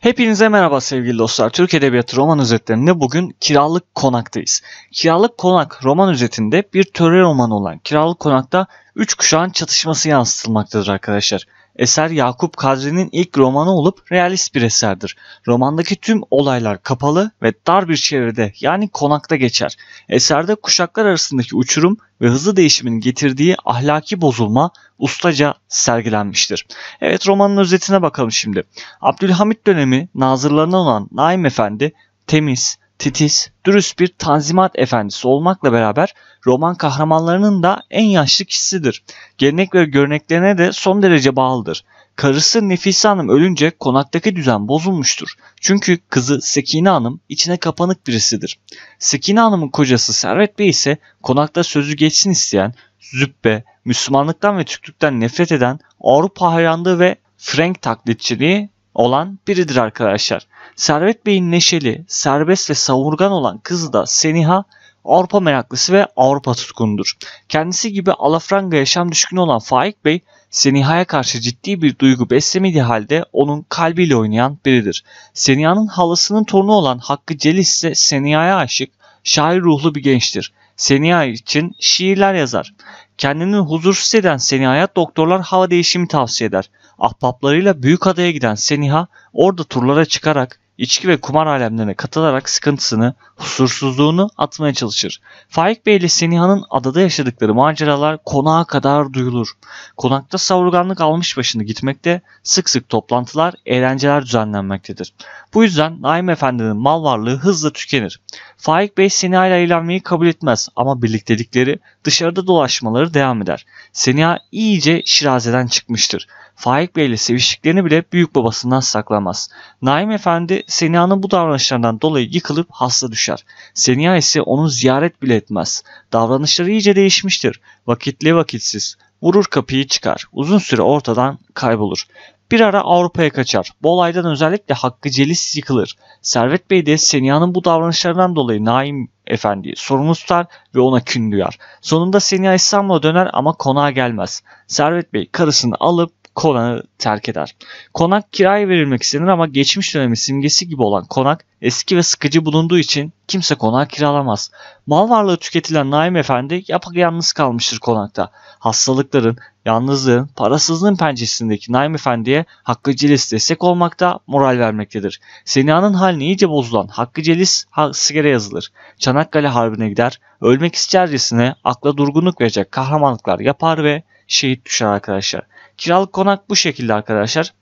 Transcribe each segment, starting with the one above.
Hepinize merhaba sevgili dostlar. Türk Edebiyatı roman özetlerinde bugün Kiralık Konak'tayız. Kiralık Konak roman özetinde bir töre romanı olan Kiralık Konak'ta üç kuşağın çatışması yansıtılmaktadır arkadaşlar. Eser Yakup Kadri'nin ilk romanı olup realist bir eserdir. Romandaki tüm olaylar kapalı ve dar bir çevrede yani konakta geçer. Eserde kuşaklar arasındaki uçurum ve hızlı değişimin getirdiği ahlaki bozulma ustaca sergilenmiştir. Evet romanın özetine bakalım şimdi. Abdülhamit dönemi nazırlarından olan Naim Efendi temiz, titiz, dürüst bir tanzimat efendisi olmakla beraber roman kahramanlarının da en yaşlı kişisidir. Gelenek ve göreneklerine de son derece bağlıdır. Karısı Nefise Hanım ölünce konaktaki düzen bozulmuştur. Çünkü kızı Sekine Hanım içine kapanık birisidir. Sekine Hanım'ın kocası Servet Bey ise konakta sözü geçsin isteyen, züppe, Müslümanlıktan ve Türklükten nefret eden, Avrupa hayranlığı ve Frank taklitçiliği olan biridir arkadaşlar. Servet Bey'in neşeli, serbest ve savurgan olan kızı da Seniha Avrupa meraklısı ve Avrupa tutkundur. Kendisi gibi alafranga yaşam düşkün olan Faik Bey, Seniha'ya karşı ciddi bir duygu beslemediği halde onun kalbiyle oynayan biridir. Seniha'nın halasının torunu olan Hakkı Celis ise Seniha'ya aşık, şair ruhlu bir gençtir. Seniha için şiirler yazar. Kendini huzursuz eden Seniha'ya doktorlar hava değişimi tavsiye eder. Ahbaplarıyla adaya giden Seniha orada turlara çıkarak içki ve kumar alemlerine katılarak sıkıntısını, huzursuzluğunu atmaya çalışır. Faik Bey ile Seniha'nın adada yaşadıkları maceralar konağa kadar duyulur. Konakta savurganlık almış başını gitmekte, sık sık toplantılar, eğlenceler düzenlenmektedir. Bu yüzden Naim Efendi'nin mal varlığı hızla tükenir. Faik Bey Seniha ile eğlenmeyi kabul etmez ama birliktelikleri dışarıda dolaşmaları devam eder. Seniha iyice şirazeden çıkmıştır. Faik Bey ile seviştiklerini bile büyük babasından saklamaz. Naim Efendi Senia'nın bu davranışlarından dolayı yıkılıp hasta düşer. Senia ise onu ziyaret bile etmez. Davranışları iyice değişmiştir. Vakitli vakitsiz. Vurur kapıyı çıkar. Uzun süre ortadan kaybolur. Bir ara Avrupa'ya kaçar. Bu olaydan özellikle Hakkı Celis yıkılır. Servet Bey de Senia'nın bu davranışlarından dolayı Naim Efendi sorumlu tutar ve ona kün duyar. Sonunda Senia İstanbul'a döner ama konağa gelmez. Servet Bey karısını alıp konağı terk eder. Konak kiraya verilmek istenir ama geçmiş dönemi simgesi gibi olan konak eski ve sıkıcı bulunduğu için kimse konağı kiralamaz. Mal varlığı tüketilen Naim Efendi yapak yalnız kalmıştır konakta. Hastalıkların, yalnızlığın, parasızlığın pençesindeki Naim Efendi'ye Hakkı Celis destek olmakta, moral vermektedir. Sena'nın halini iyice bozulan Hakkı Celis sigara yazılır. Çanakkale Harbi'ne gider, ölmek istercesine akla durgunluk verecek kahramanlıklar yapar ve şehit düşer arkadaşlar. Kiralık konak bu şekilde arkadaşlar.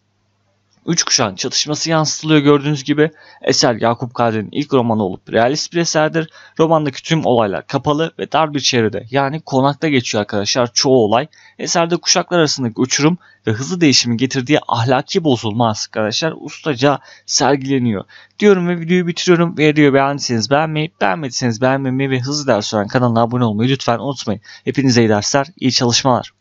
Üç kuşağın çatışması yansıtılıyor gördüğünüz gibi. Eser Yakup Kadri'nin ilk romanı olup realist bir eserdir. Romandaki tüm olaylar kapalı ve dar bir çevrede yani konakta geçiyor arkadaşlar çoğu olay. Eserde kuşaklar arasındaki uçurum ve hızlı değişimin getirdiği ahlaki bozulma arkadaşlar ustaca sergileniyor. Diyorum ve videoyu bitiriyorum. Videoyu beğendiyseniz beğenmeyi, beğenmediyseniz beğenmemeyi ve hızlı ders soran kanalına abone olmayı lütfen unutmayın. Hepinize iyi dersler, iyi çalışmalar.